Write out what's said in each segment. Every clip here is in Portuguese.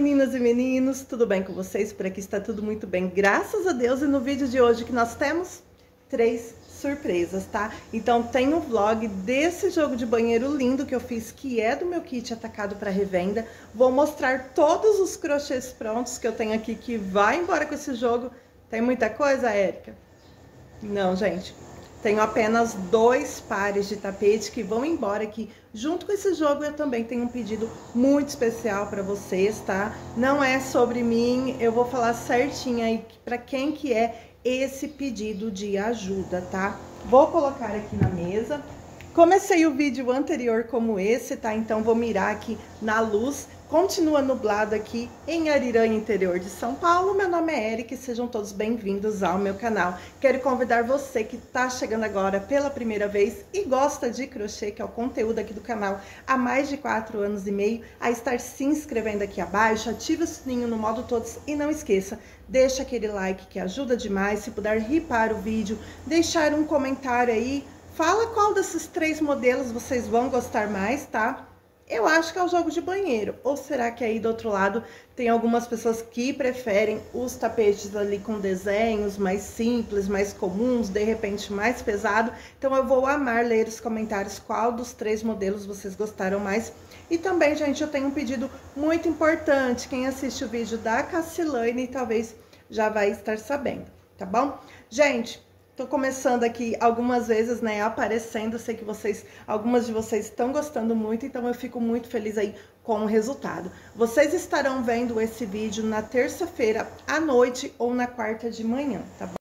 meninas e meninos, tudo bem com vocês? Por aqui está tudo muito bem, graças a Deus. E no vídeo de hoje que nós temos três surpresas, tá? Então tem um vlog desse jogo de banheiro lindo que eu fiz, que é do meu kit atacado para revenda. Vou mostrar todos os crochês prontos que eu tenho aqui que vai embora com esse jogo. Tem muita coisa, Érica? Não, gente. Tenho apenas dois pares de tapete que vão embora aqui. Junto com esse jogo, eu também tenho um pedido muito especial para vocês, tá? Não é sobre mim, eu vou falar certinho aí para quem que é esse pedido de ajuda, tá? Vou colocar aqui na mesa. Comecei o vídeo anterior como esse, tá? Então, vou mirar aqui na luz Continua nublado aqui em Ariranha, interior de São Paulo. Meu nome é Eric, sejam todos bem-vindos ao meu canal. Quero convidar você que está chegando agora pela primeira vez e gosta de crochê, que é o conteúdo aqui do canal há mais de 4 anos e meio, a estar se inscrevendo aqui abaixo, ative o sininho no modo todos e não esqueça, deixa aquele like que ajuda demais, se puder ripar o vídeo, deixar um comentário aí, fala qual desses três modelos vocês vão gostar mais, tá? Eu acho que é o jogo de banheiro. Ou será que aí do outro lado tem algumas pessoas que preferem os tapetes ali com desenhos mais simples, mais comuns, de repente mais pesado? Então eu vou amar ler os comentários qual dos três modelos vocês gostaram mais. E também, gente, eu tenho um pedido muito importante. Quem assiste o vídeo da Cassilane talvez já vai estar sabendo, tá bom? Gente, Tô começando aqui algumas vezes, né, aparecendo, sei que vocês, algumas de vocês estão gostando muito, então eu fico muito feliz aí com o resultado. Vocês estarão vendo esse vídeo na terça-feira à noite ou na quarta de manhã, tá bom?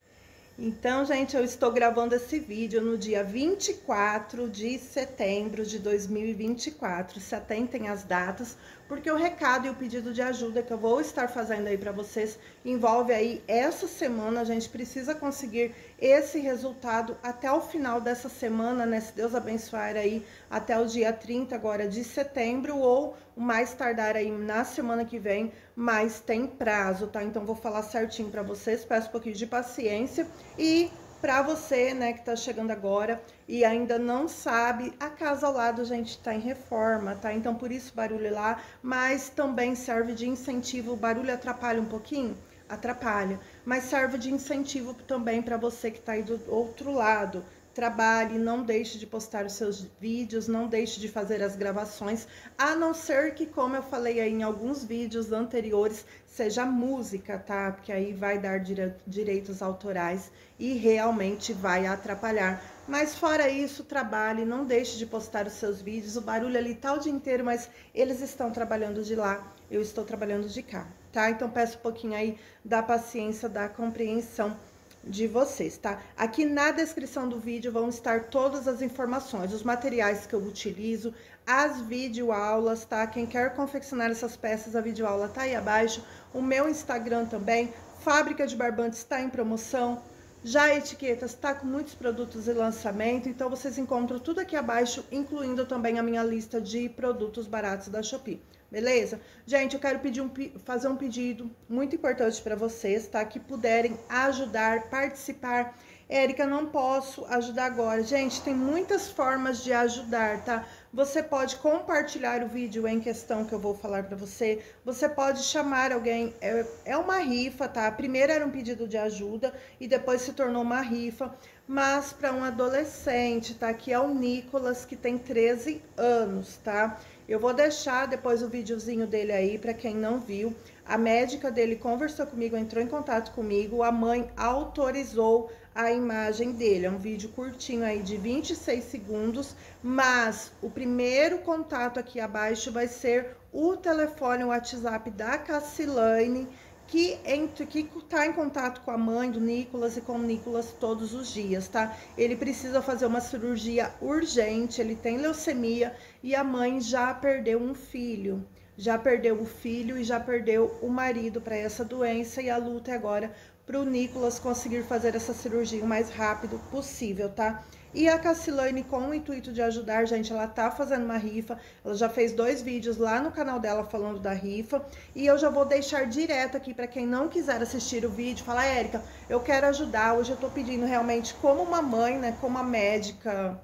Então, gente, eu estou gravando esse vídeo no dia 24 de setembro de 2024. Se atentem às datas, porque o recado e o pedido de ajuda que eu vou estar fazendo aí para vocês envolve aí essa semana. A gente precisa conseguir esse resultado até o final dessa semana, né? Se Deus abençoar aí até o dia 30 agora de setembro ou mais tardar aí na semana que vem, mas tem prazo, tá? Então vou falar certinho para vocês, peço um pouquinho de paciência e para você, né, que tá chegando agora, e ainda não sabe, a casa ao lado, gente, está em reforma, tá? Então, por isso barulho lá, mas também serve de incentivo. O barulho atrapalha um pouquinho? Atrapalha, mas serve de incentivo também para você que está aí do outro lado. Trabalhe, não deixe de postar os seus vídeos, não deixe de fazer as gravações, a não ser que, como eu falei aí em alguns vídeos anteriores, seja música, tá? Porque aí vai dar direitos autorais e realmente vai atrapalhar mas fora isso, trabalhe, não deixe de postar os seus vídeos. O barulho ali tá o dia inteiro, mas eles estão trabalhando de lá, eu estou trabalhando de cá, tá? Então peço um pouquinho aí da paciência, da compreensão de vocês, tá? Aqui na descrição do vídeo vão estar todas as informações, os materiais que eu utilizo, as videoaulas, tá? Quem quer confeccionar essas peças, a videoaula tá aí abaixo. O meu Instagram também, Fábrica de Barbante está em promoção já a etiqueta está com muitos produtos de lançamento, então vocês encontram tudo aqui abaixo, incluindo também a minha lista de produtos baratos da Shopee. Beleza? Gente, eu quero pedir um, fazer um pedido muito importante para vocês, tá? Que puderem ajudar, participar. Érica, não posso ajudar agora. Gente, tem muitas formas de ajudar, tá? Você pode compartilhar o vídeo em questão que eu vou falar para você. Você pode chamar alguém. É, é uma rifa, tá? Primeiro era um pedido de ajuda e depois se tornou uma rifa. Mas para um adolescente, tá? Que é o Nicolas, que tem 13 anos, tá? Eu vou deixar depois o videozinho dele aí para quem não viu. A médica dele conversou comigo, entrou em contato comigo. A mãe autorizou a imagem dele. É um vídeo curtinho aí de 26 segundos, mas o primeiro contato aqui abaixo vai ser o telefone, o WhatsApp da Cassilane, que entre que está em contato com a mãe do Nicolas e com o Nicolas todos os dias, tá? Ele precisa fazer uma cirurgia urgente, ele tem leucemia e a mãe já perdeu um filho. Já perdeu o filho e já perdeu o marido para essa doença e a luta é agora para o Nicolas conseguir fazer essa cirurgia o mais rápido possível, tá? E a Cassilane, com o intuito de ajudar, gente, ela tá fazendo uma rifa. Ela já fez dois vídeos lá no canal dela falando da rifa. E eu já vou deixar direto aqui para quem não quiser assistir o vídeo, falar, Érica, eu quero ajudar. Hoje eu tô pedindo realmente como uma mãe, né, como uma médica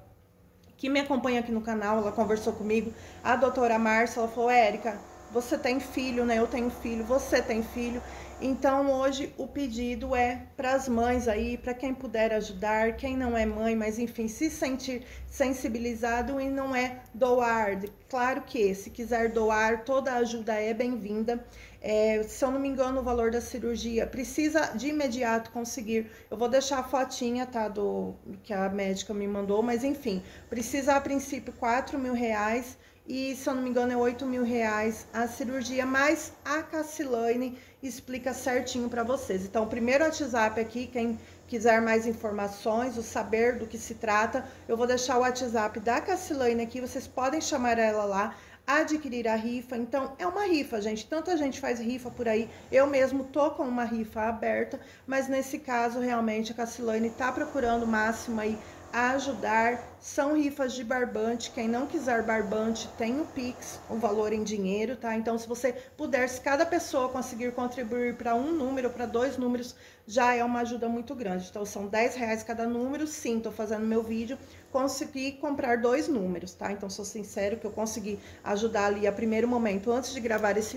que me acompanha aqui no canal, ela conversou comigo, a doutora Márcia, ela falou, Érica, você tem filho, né? Eu tenho filho, você tem filho. Então hoje o pedido é para as mães aí, para quem puder ajudar, quem não é mãe, mas enfim, se sentir sensibilizado e não é doar. Claro que se quiser doar, toda ajuda é bem-vinda. É, se eu não me engano, o valor da cirurgia precisa de imediato conseguir. Eu vou deixar a fotinha, tá? Do que a médica me mandou, mas enfim, precisa a princípio 4 mil reais e, se eu não me engano, é 8 mil reais a cirurgia, mais a Cassilane explica certinho para vocês. Então, o primeiro WhatsApp aqui, quem quiser mais informações, o saber do que se trata, eu vou deixar o WhatsApp da Cassilane aqui, vocês podem chamar ela lá, adquirir a rifa. Então, é uma rifa, gente. Tanta gente faz rifa por aí. Eu mesmo tô com uma rifa aberta, mas nesse caso, realmente, a Cassilane tá procurando o máximo aí a ajudar são rifas de barbante. Quem não quiser barbante, tem o Pix, o valor em dinheiro, tá? Então, se você puder, se cada pessoa conseguir contribuir para um número, para dois números, já é uma ajuda muito grande. Então, são 10 reais cada número. Sim, tô fazendo meu vídeo. Consegui comprar dois números, tá? Então, sou sincero que eu consegui ajudar ali a primeiro momento, antes de gravar esse,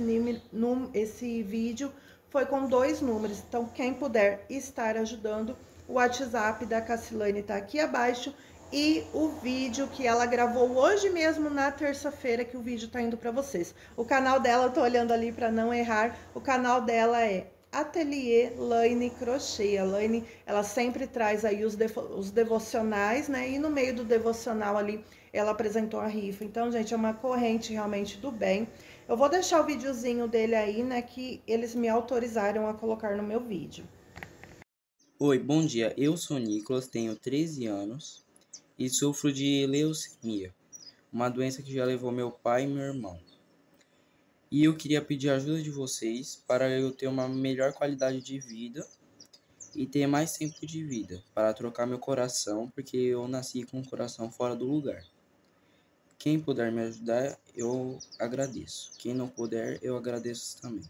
esse vídeo, foi com dois números. Então, quem puder estar ajudando, o WhatsApp da Cassilane está aqui abaixo e o vídeo que ela gravou hoje mesmo na terça-feira que o vídeo tá indo para vocês. O canal dela, eu tô olhando ali para não errar, o canal dela é Atelier Laine Crochê. A Laine, ela sempre traz aí os, devo os devocionais, né? E no meio do devocional ali, ela apresentou a rifa. Então, gente, é uma corrente realmente do bem. Eu vou deixar o videozinho dele aí, né? Que eles me autorizaram a colocar no meu vídeo. Oi, bom dia. Eu sou Nicolas, tenho 13 anos e sofro de leucemia, uma doença que já levou meu pai e meu irmão. E eu queria pedir a ajuda de vocês para eu ter uma melhor qualidade de vida e ter mais tempo de vida, para trocar meu coração, porque eu nasci com o coração fora do lugar. Quem puder me ajudar, eu agradeço. Quem não puder, eu agradeço também.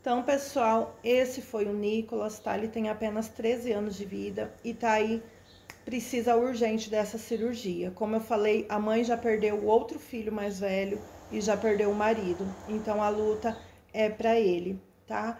Então, pessoal, esse foi o Nicolas, tá? Ele tem apenas 13 anos de vida e tá aí, precisa urgente dessa cirurgia. Como eu falei, a mãe já perdeu o outro filho mais velho e já perdeu o marido. Então, a luta é para ele, tá?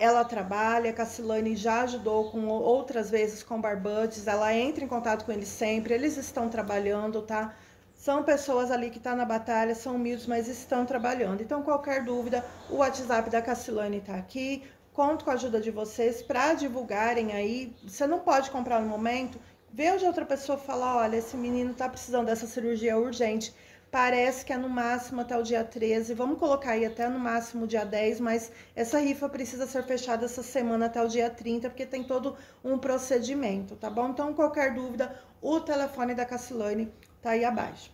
ela trabalha, a Cassilane já ajudou com outras vezes com Barbantes, ela entra em contato com eles sempre, eles estão trabalhando, tá? São pessoas ali que estão tá na batalha, são humildes, mas estão trabalhando. Então, qualquer dúvida, o WhatsApp da Cassilane está aqui. Conto com a ajuda de vocês para divulgarem aí. Você não pode comprar no momento. Veja outra pessoa falar: olha, esse menino está precisando dessa cirurgia urgente. Parece que é no máximo até o dia 13. Vamos colocar aí até no máximo dia 10, mas essa rifa precisa ser fechada essa semana até o dia 30, porque tem todo um procedimento, tá bom? Então, qualquer dúvida, o telefone da Cassilane tá aí abaixo,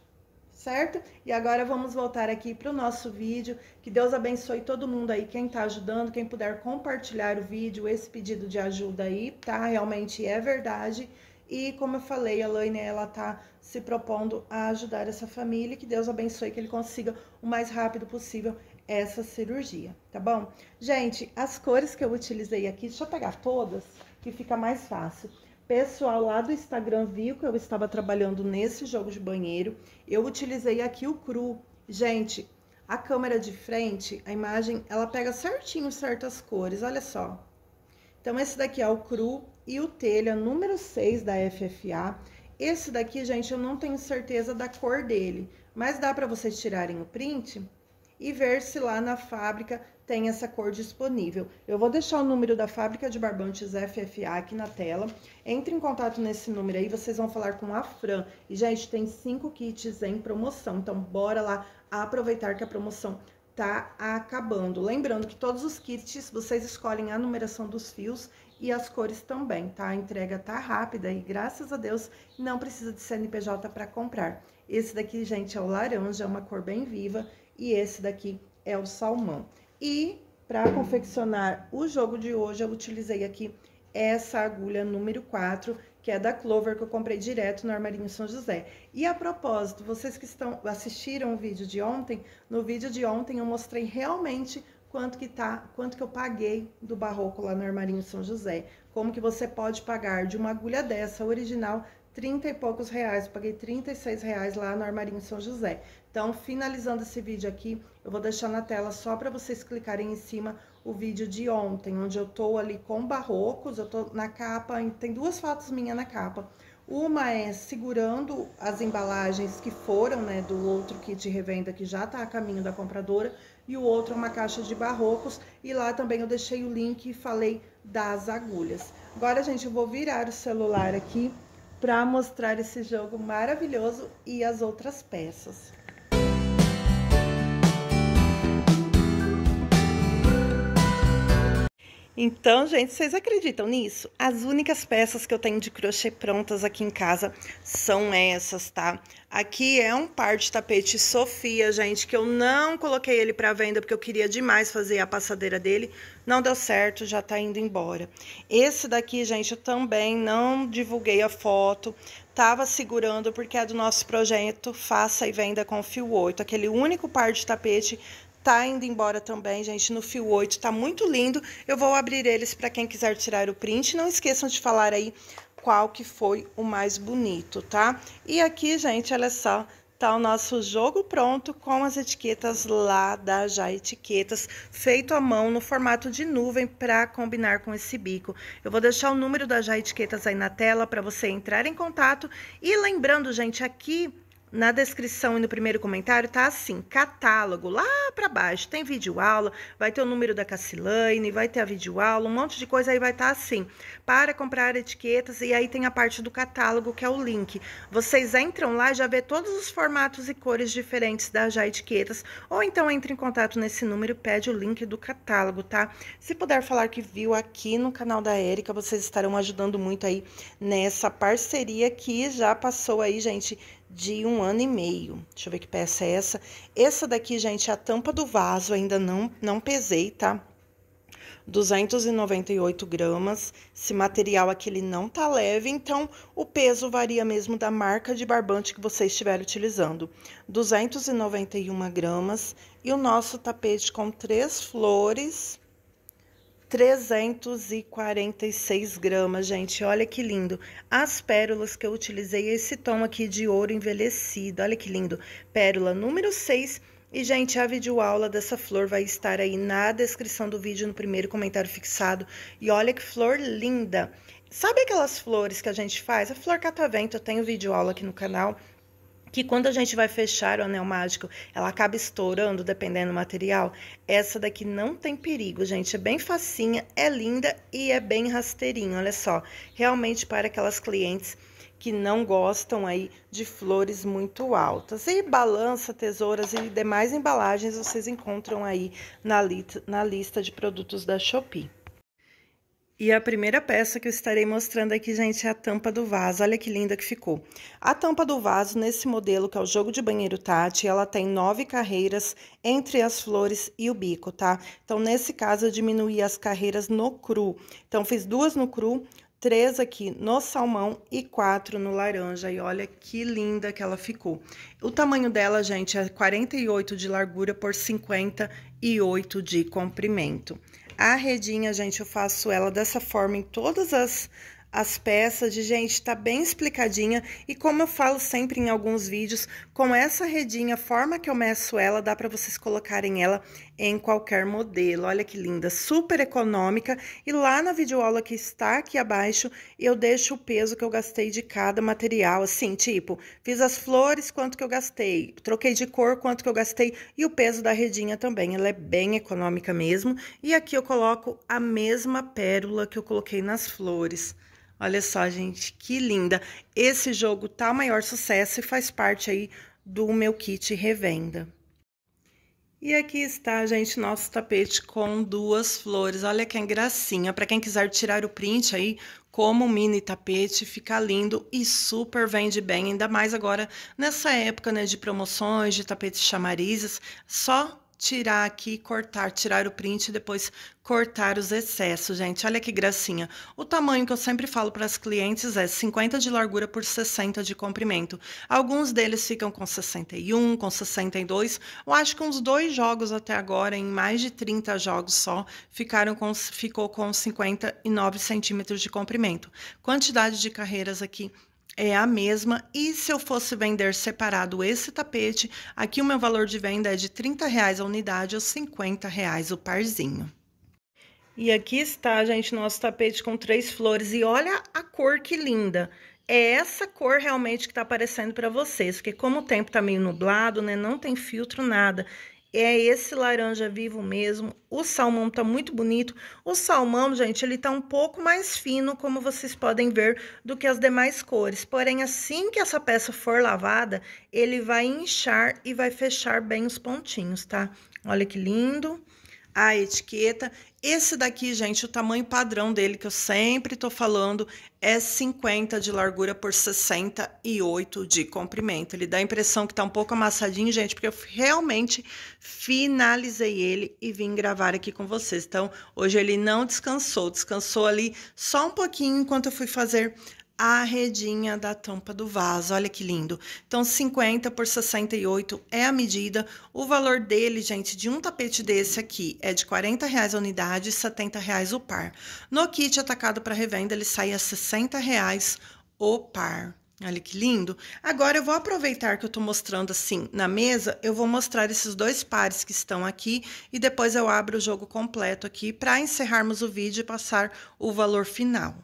certo? E agora vamos voltar aqui para o nosso vídeo. Que Deus abençoe todo mundo aí, quem tá ajudando, quem puder compartilhar o vídeo, esse pedido de ajuda aí, tá? Realmente é verdade. E como eu falei, a Laine, ela tá se propondo a ajudar essa família. Que Deus abençoe, que ele consiga o mais rápido possível essa cirurgia, tá bom? Gente, as cores que eu utilizei aqui, deixa eu pegar todas, que fica mais fácil pessoal lá do Instagram viu que eu estava trabalhando nesse jogo de banheiro. Eu utilizei aqui o cru. Gente, a câmera de frente, a imagem, ela pega certinho certas cores, olha só. Então, esse daqui é o cru e o telha número 6 da FFA. Esse daqui, gente, eu não tenho certeza da cor dele, mas dá para vocês tirarem o print e ver se lá na fábrica tem essa cor disponível. Eu vou deixar o número da fábrica de barbantes FFA aqui na tela. Entre em contato nesse número aí, vocês vão falar com a Fran. E, gente, tem cinco kits em promoção. Então, bora lá aproveitar que a promoção tá acabando. Lembrando que todos os kits vocês escolhem a numeração dos fios e as cores também, tá? A entrega tá rápida e graças a Deus não precisa de CNPJ para comprar. Esse daqui, gente, é o laranja, é uma cor bem viva, e esse daqui é o salmão. E para confeccionar o jogo de hoje, eu utilizei aqui essa agulha número 4, que é da Clover, que eu comprei direto no Armarinho São José. E a propósito, vocês que estão assistiram o vídeo de ontem, no vídeo de ontem eu mostrei realmente quanto que tá, quanto que eu paguei do barroco lá no Armarinho São José. Como que você pode pagar de uma agulha dessa original 30 e poucos reais, eu paguei 36 reais lá no Armarinho São José. Então, finalizando esse vídeo aqui, eu vou deixar na tela só para vocês clicarem em cima o vídeo de ontem, onde eu tô ali com barrocos, eu tô na capa, tem duas fotos minhas na capa. Uma é segurando as embalagens que foram, né, do outro kit de revenda que já tá a caminho da compradora, e o outro é uma caixa de barrocos, e lá também eu deixei o link e falei das agulhas. Agora, gente, eu vou virar o celular aqui para mostrar esse jogo maravilhoso e as outras peças. Então, gente, vocês acreditam nisso? As únicas peças que eu tenho de crochê prontas aqui em casa são essas, tá? Aqui é um par de tapete Sofia, gente, que eu não coloquei ele para venda porque eu queria demais fazer a passadeira dele. Não deu certo, já tá indo embora. Esse daqui, gente, eu também não divulguei a foto. Tava segurando porque é do nosso projeto Faça e Venda com Fio 8. Aquele único par de tapete tá indo embora também, gente, no fio 8, tá muito lindo. Eu vou abrir eles para quem quiser tirar o print. Não esqueçam de falar aí qual que foi o mais bonito, tá? E aqui, gente, olha só, tá o nosso jogo pronto com as etiquetas lá da Já Etiquetas, feito à mão no formato de nuvem para combinar com esse bico. Eu vou deixar o número da Já Etiquetas aí na tela para você entrar em contato. E lembrando, gente, aqui na descrição e no primeiro comentário tá assim, catálogo, lá para baixo, tem vídeo aula, vai ter o número da Cassilane, vai ter a vídeo aula, um monte de coisa aí vai estar tá assim, para comprar etiquetas e aí tem a parte do catálogo que é o link. Vocês entram lá e já vê todos os formatos e cores diferentes da Já Etiquetas, ou então entre em contato nesse número e pede o link do catálogo, tá? Se puder falar que viu aqui no canal da Érica, vocês estarão ajudando muito aí nessa parceria que já passou aí, gente, de um ano e meio. Deixa eu ver que peça é essa. Essa daqui, gente, é a tampa do vaso, ainda não, não pesei, tá? 298 gramas. Esse material aqui ele não tá leve, então o peso varia mesmo da marca de barbante que você estiver utilizando. 291 gramas. E o nosso tapete com três flores 346 gramas, gente. Olha que lindo. As pérolas que eu utilizei, esse tom aqui de ouro envelhecido. Olha que lindo. Pérola número 6. E, gente, a videoaula dessa flor vai estar aí na descrição do vídeo, no primeiro comentário fixado. E olha que flor linda. Sabe aquelas flores que a gente faz? A flor catavento, eu tenho videoaula aqui no canal que quando a gente vai fechar o anel mágico, ela acaba estourando, dependendo do material. Essa daqui não tem perigo, gente. É bem facinha, é linda e é bem rasteirinho, olha só. Realmente para aquelas clientes que não gostam aí de flores muito altas. E balança, tesouras e demais embalagens vocês encontram aí na, na lista de produtos da Shopee. E a primeira peça que eu estarei mostrando aqui, gente, é a tampa do vaso. Olha que linda que ficou. A tampa do vaso, nesse modelo, que é o jogo de banheiro Tati, ela tem nove carreiras entre as flores e o bico, tá? Então, nesse caso, eu diminuí as carreiras no cru. Então, fiz duas no cru, três aqui no salmão e quatro no laranja. E olha que linda que ela ficou. O tamanho dela, gente, é 48 de largura por 58 de comprimento. A redinha, gente, eu faço ela dessa forma em todas as, as peças de gente, tá bem explicadinha e como eu falo sempre em alguns vídeos, com essa redinha, a forma que eu meço ela, dá para vocês colocarem ela em qualquer modelo. Olha que linda, super econômica e lá na videoaula que está aqui abaixo, eu deixo o peso que eu gastei de cada material, assim, tipo, fiz as flores, quanto que eu gastei, troquei de cor, quanto que eu gastei e o peso da redinha também, ela é bem econômica mesmo. E aqui eu coloco a mesma pérola que eu coloquei nas flores. Olha só, gente, que linda. Esse jogo tá o maior sucesso e faz parte aí do meu kit revenda. E aqui está, gente, nosso tapete com duas flores. Olha que gracinha. Para quem quiser tirar o print aí, como um mini tapete, fica lindo e super vende bem. Ainda mais agora nessa época, né, de promoções, de tapetes chamarizes. Só tirar aqui, cortar, tirar o print e depois cortar os excessos, gente. Olha que gracinha. O tamanho que eu sempre falo para as clientes é 50 de largura por 60 de comprimento. Alguns deles ficam com 61, com 62. Eu acho que uns dois jogos até agora, em mais de 30 jogos só, ficaram com, ficou com 59 centímetros de comprimento. Quantidade de carreiras aqui é a mesma. E se eu fosse vender separado esse tapete, aqui o meu valor de venda é de 30 reais a unidade ou 50 reais o parzinho. E aqui está, gente, nosso tapete com três flores. E olha a cor que linda! É essa cor realmente que está aparecendo para vocês, porque como o tempo está meio nublado, né, não tem filtro, nada é esse laranja vivo mesmo. O salmão tá muito bonito. O salmão, gente, ele tá um pouco mais fino, como vocês podem ver, do que as demais cores. Porém, assim que essa peça for lavada, ele vai inchar e vai fechar bem os pontinhos, tá? Olha que lindo a etiqueta. Esse daqui, gente, o tamanho padrão dele, que eu sempre tô falando, é 50 de largura por 68 de comprimento. Ele dá a impressão que tá um pouco amassadinho, gente, porque eu realmente finalizei ele e vim gravar aqui com vocês. Então, hoje ele não descansou, descansou ali só um pouquinho enquanto eu fui fazer a redinha da tampa do vaso. Olha que lindo. Então, 50 por 68 é a medida. O valor dele, gente, de um tapete desse aqui é de 40 reais a unidade e 70 reais o par. No kit atacado para revenda, ele sai a 60 reais o par. Olha que lindo. Agora eu vou aproveitar que eu tô mostrando assim na mesa, eu vou mostrar esses dois pares que estão aqui e depois eu abro o jogo completo aqui para encerrarmos o vídeo e passar o valor final.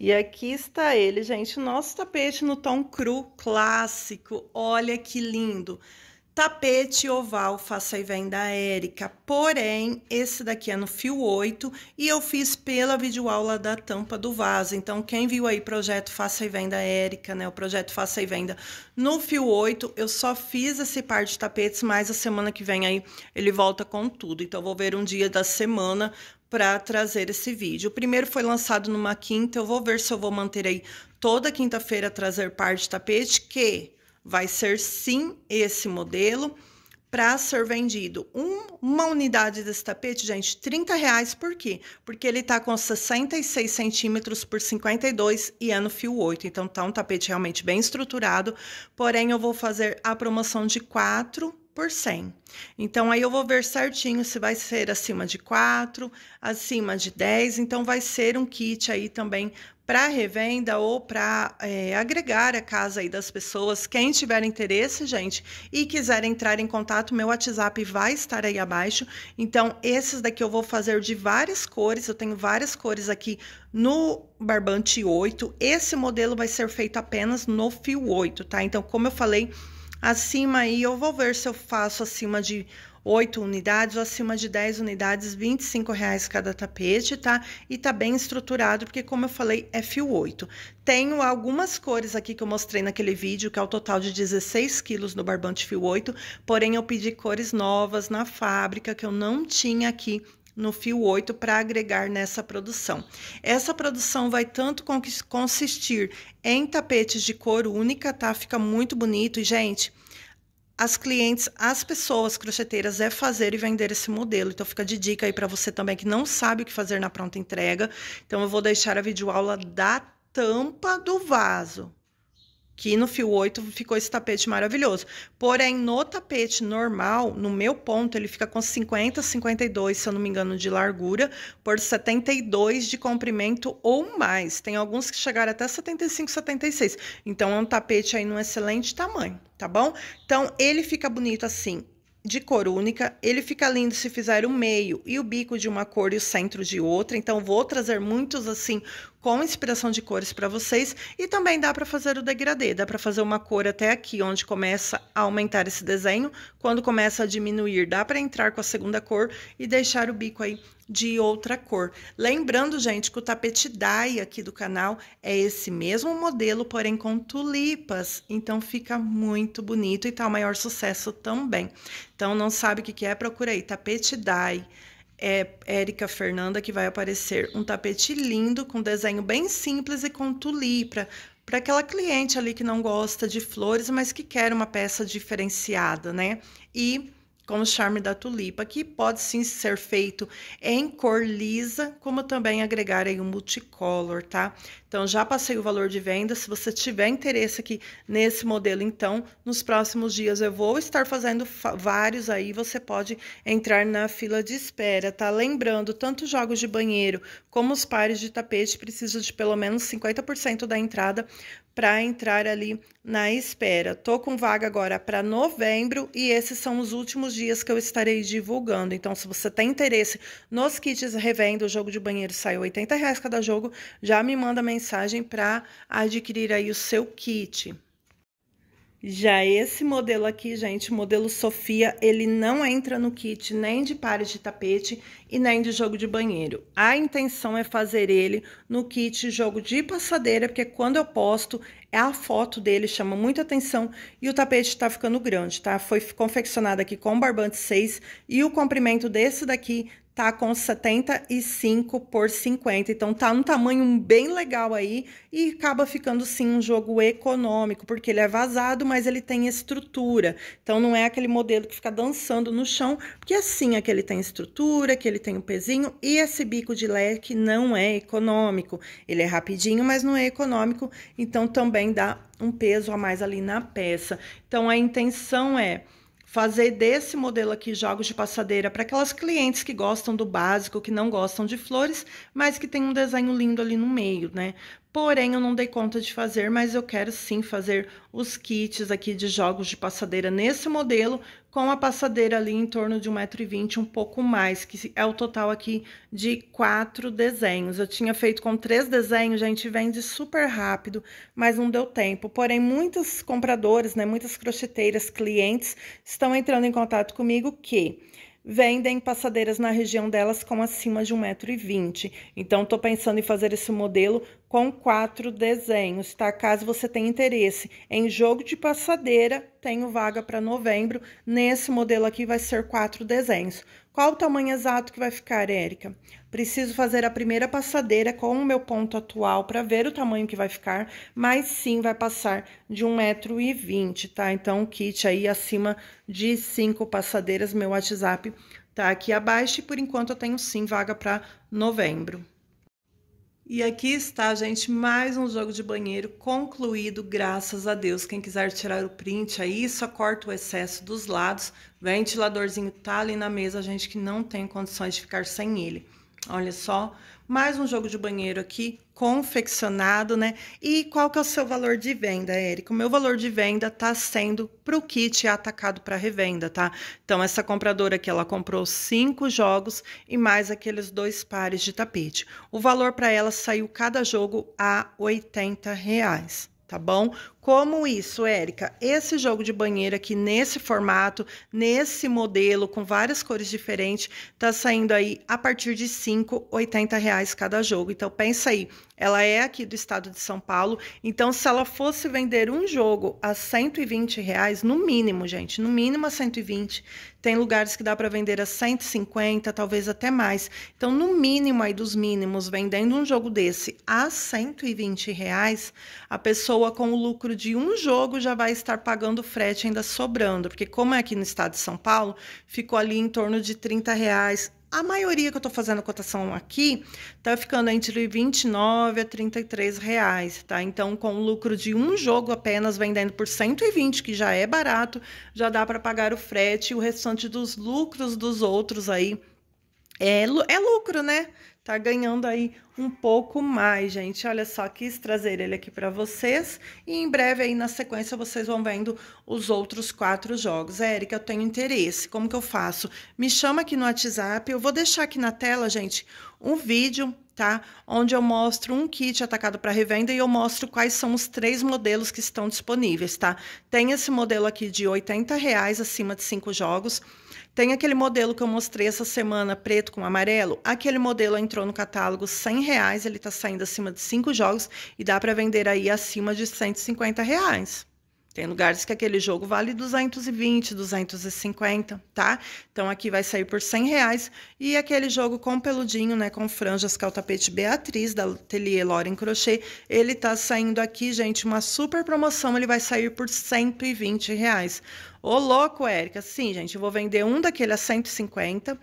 E aqui está ele, gente, nosso tapete no tom cru clássico. Olha que lindo. Tapete oval, faça e venda, Érica. Porém, esse daqui é no fio 8 e eu fiz pela videoaula da tampa do vaso. Então, quem viu aí projeto Faça e Venda Érica, né? O projeto Faça e Venda no fio 8, eu só fiz esse par de tapetes, mas a semana que vem aí ele volta com tudo. Então, vou ver um dia da semana para trazer esse vídeo. O primeiro foi lançado numa quinta, eu vou ver se eu vou manter aí toda quinta-feira trazer par de tapete, que vai ser sim esse modelo para ser vendido. Um, uma unidade desse tapete, gente, 30 reais por quê? Porque ele tá com 66 centímetros por 52 e é no fio 8. Então tá um tapete realmente bem estruturado. Porém, eu vou fazer a promoção de quatro por 100. Então, aí eu vou ver certinho se vai ser acima de 4, acima de 10. Então, vai ser um kit aí também para revenda ou para é, agregar a casa aí das pessoas. Quem tiver interesse, gente, e quiser entrar em contato, meu WhatsApp vai estar aí abaixo. Então, esses daqui eu vou fazer de várias cores. Eu tenho várias cores aqui no barbante 8. Esse modelo vai ser feito apenas no fio 8, tá? Então, como eu falei Acima aí, eu vou ver se eu faço acima de 8 unidades ou acima de 10 unidades, 25 reais cada tapete, tá? E tá bem estruturado, porque como eu falei, é fio 8. Tenho algumas cores aqui que eu mostrei naquele vídeo, que é o total de 16 quilos no barbante fio 8, porém eu pedi cores novas na fábrica, que eu não tinha aqui no fio 8 para agregar nessa produção. Essa produção vai tanto consistir em tapetes de cor única, tá? Fica muito bonito. E, gente, as clientes, as pessoas crocheteiras é fazer e vender esse modelo. Então fica de dica aí para você também que não sabe o que fazer na pronta entrega. Então eu vou deixar a videoaula da tampa do vaso que no fio 8 ficou esse tapete maravilhoso. Porém, no tapete normal, no meu ponto, ele fica com 50, 52, se eu não me engano, de largura, por 72 de comprimento ou mais. Tem alguns que chegaram até 75, 76. Então, é um tapete aí num excelente tamanho, tá bom? Então, ele fica bonito assim de cor única, ele fica lindo se fizer o meio e o bico de uma cor e o centro de outra. Então, vou trazer muitos assim com inspiração de cores para vocês e também dá para fazer o degradê, dá para fazer uma cor até aqui, onde começa a aumentar esse desenho, quando começa a diminuir, dá para entrar com a segunda cor e deixar o bico aí de outra cor. Lembrando, gente, que o tapete dye aqui do canal é esse mesmo modelo, porém com tulipas, então fica muito bonito e tá o maior sucesso também. Então não sabe o que que é, procura aí tapete dye é Érica Fernanda que vai aparecer um tapete lindo com desenho bem simples e com tulipa para aquela cliente ali que não gosta de flores, mas que quer uma peça diferenciada, né? E com o charme da tulipa, que pode sim ser feito em cor lisa, como também agregar aí um multicolor, tá? Então, já passei o valor de venda. Se você tiver interesse aqui nesse modelo, então, nos próximos dias eu vou estar fazendo vários aí. Você pode entrar na fila de espera, tá? Lembrando, tanto os jogos de banheiro como os pares de tapete precisam de pelo menos 50% da entrada para entrar ali na espera. Tô com vaga agora para novembro e esses são os últimos dias que eu estarei divulgando. Então, se você tem interesse nos kits revendo o jogo de banheiro saiu 80 reais cada jogo, já me manda mensagem mensagem para adquirir aí o seu kit. Já esse modelo aqui, gente, modelo Sofia, ele não entra no kit nem de pares de tapete e nem de jogo de banheiro. A intenção é fazer ele no kit jogo de passadeira, porque quando eu posto, é a foto dele chama muita atenção e o tapete está ficando grande, tá? Foi confeccionado aqui com barbante 6 e o comprimento desse daqui tá com 75 por 50. Então tá um tamanho bem legal aí e acaba ficando sim um jogo econômico, porque ele é vazado, mas ele tem estrutura. Então não é aquele modelo que fica dançando no chão, porque assim é que ele tem estrutura, que ele tem o um pezinho e esse bico de leque não é econômico. Ele é rapidinho, mas não é econômico, então também dá um peso a mais ali na peça. Então a intenção é fazer desse modelo aqui jogos de passadeira para aquelas clientes que gostam do básico, que não gostam de flores, mas que tem um desenho lindo ali no meio, né? Porém, eu não dei conta de fazer, mas eu quero sim fazer os kits aqui de jogos de passadeira nesse modelo, com a passadeira ali em torno de 1,20m, um pouco mais, que é o total aqui de quatro desenhos. Eu tinha feito com três desenhos, gente, vende super rápido, mas não deu tempo. Porém, muitos compradores, né, muitas crocheteiras, clientes, estão entrando em contato comigo que vendem passadeiras na região delas com acima de 1,20m. Então, estou pensando em fazer esse modelo com quatro desenhos, tá? Caso você tenha interesse em jogo de passadeira, tenho vaga para novembro. Nesse modelo aqui vai ser quatro desenhos. Qual o tamanho exato que vai ficar, Érica? Preciso fazer a primeira passadeira com o meu ponto atual para ver o tamanho que vai ficar, mas sim vai passar de 1,20m, tá? Então, o kit aí acima de 5 passadeiras, meu WhatsApp tá aqui abaixo e por enquanto eu tenho sim vaga para novembro. E aqui está, gente, mais um jogo de banheiro concluído, graças a Deus. Quem quiser tirar o print aí, só corta o excesso dos lados. Ventiladorzinho tá ali na mesa, gente que não tem condições de ficar sem ele. Olha só, mais um jogo de banheiro aqui, confeccionado, né? E qual que é o seu valor de venda, Érico? O meu valor de venda tá sendo para o kit atacado para revenda, tá? Então, essa compradora aqui, ela comprou cinco jogos e mais aqueles dois pares de tapete. O valor para ela saiu cada jogo a 80 reais, tá bom? Como isso, Érica? Esse jogo de banheiro aqui nesse formato, nesse modelo, com várias cores diferentes, tá saindo aí a partir de R$ 5,80 cada jogo. Então pensa aí, ela é aqui do estado de São Paulo, então se ela fosse vender um jogo a R$ 120, reais, no mínimo, gente, no mínimo a 120, tem lugares que dá para vender a 150, talvez até mais. Então, no mínimo aí dos mínimos, vendendo um jogo desse a 120 reais, a pessoa com o lucro de um jogo já vai estar pagando frete ainda sobrando, porque como é aqui no estado de São Paulo, ficou ali em torno de 30 reais. A maioria que eu estou fazendo a cotação aqui tá ficando entre 29 a 33 reais, tá? Então, com o lucro de um jogo apenas vendendo por 120, que já é barato, já dá para pagar o frete e o restante dos lucros dos outros aí é, é lucro, né? tá ganhando aí um pouco mais, gente. Olha só, quis trazer ele aqui para vocês. E em breve aí na sequência vocês vão vendo os outros quatro jogos. Érica, eu tenho interesse, como que eu faço? Me chama aqui no WhatsApp, eu vou deixar aqui na tela, gente, um vídeo tá? Onde eu mostro um kit atacado para revenda e eu mostro quais são os três modelos que estão disponíveis, tá? Tem esse modelo aqui de R$ reais acima de cinco jogos. Tem aquele modelo que eu mostrei essa semana, preto com amarelo. Aquele modelo entrou no catálogo R$ reais, ele está saindo acima de cinco jogos e dá para vender aí acima de R$ reais. Tem lugares que aquele jogo vale 220, 250, tá? Então aqui vai sair por 100 reais. E aquele jogo com peludinho, né? Com franjas, que é o tapete Beatriz, da Atelier Loren Crochê, ele tá saindo aqui, gente, uma super promoção. Ele vai sair por 120 reais. Ô, louco, Érica. Sim, gente, eu vou vender um daquele a 150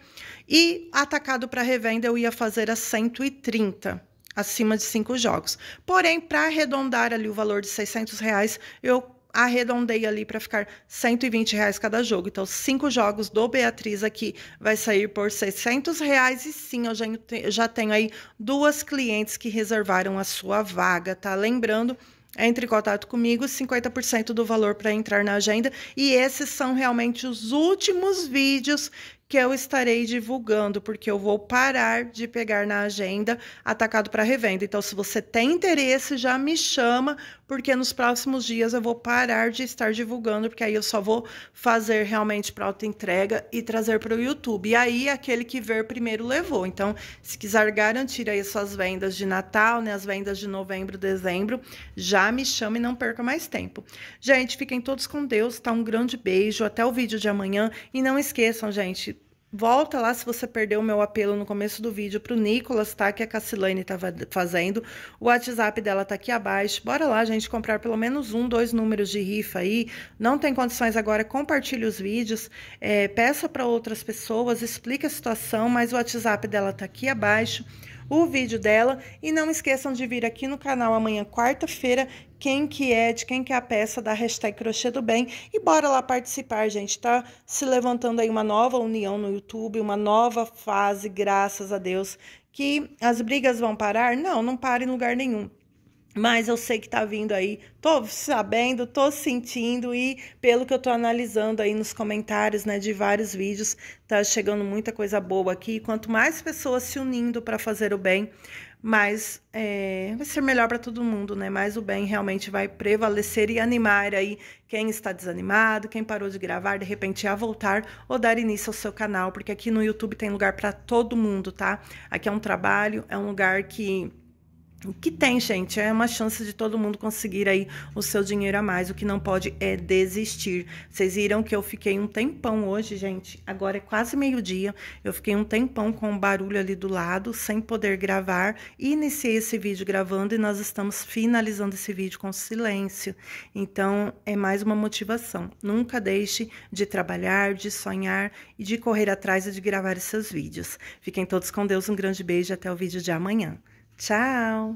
e atacado para revenda eu ia fazer a 130 acima de cinco jogos. Porém, para arredondar ali o valor de 600 reais, eu arredondei ali para ficar 120 reais cada jogo. Então, cinco jogos do Beatriz aqui vai sair por 600 reais. E sim, eu já, já tenho aí duas clientes que reservaram a sua vaga, tá? Lembrando entre em contato comigo, 50% do valor para entrar na agenda. E esses são realmente os últimos vídeos que eu estarei divulgando, porque eu vou parar de pegar na agenda atacado para revenda. Então, se você tem interesse, já me chama, porque nos próximos dias eu vou parar de estar divulgando, porque aí eu só vou fazer realmente para auto-entrega e trazer para o YouTube. E aí aquele que ver primeiro levou. Então, se quiser garantir aí suas vendas de Natal, né, as vendas de novembro, dezembro, já me chame e não perca mais tempo. Gente, fiquem todos com Deus, tá? Um grande beijo, até o vídeo de amanhã e não esqueçam, gente, Volta lá se você perdeu o meu apelo no começo do vídeo pro Nicolas, tá? Que é a Cassilane tava tá fazendo. O WhatsApp dela tá aqui abaixo. Bora lá, gente, comprar pelo menos um, dois números de rifa aí. Não tem condições agora, compartilhe os vídeos, é, peça para outras pessoas, explique a situação, mas o WhatsApp dela tá aqui abaixo o vídeo dela e não esqueçam de vir aqui no canal amanhã, quarta-feira, quem que é, de quem que é a peça da hashtag Crochê do Bem e bora lá participar, gente, tá se levantando aí uma nova união no YouTube, uma nova fase, graças a Deus, que as brigas vão parar? Não, não para em lugar nenhum. Mas eu sei que tá vindo aí, tô sabendo, tô sentindo e pelo que eu tô analisando aí nos comentários, né, de vários vídeos, tá chegando muita coisa boa aqui. Quanto mais pessoas se unindo para fazer o bem, mais é, vai ser melhor para todo mundo, né? Mais o bem realmente vai prevalecer e animar aí quem está desanimado, quem parou de gravar, de repente a voltar ou dar início ao seu canal, porque aqui no YouTube tem lugar para todo mundo, tá? Aqui é um trabalho, é um lugar que o que tem, gente, é uma chance de todo mundo conseguir aí o seu dinheiro a mais. O que não pode é desistir. Vocês viram que eu fiquei um tempão hoje, gente. Agora é quase meio-dia. Eu fiquei um tempão com um barulho ali do lado, sem poder gravar. Iniciei esse vídeo gravando e nós estamos finalizando esse vídeo com silêncio. Então, é mais uma motivação. Nunca deixe de trabalhar, de sonhar e de correr atrás e de gravar seus vídeos. Fiquem todos com Deus. Um grande beijo até o vídeo de amanhã. Tchau!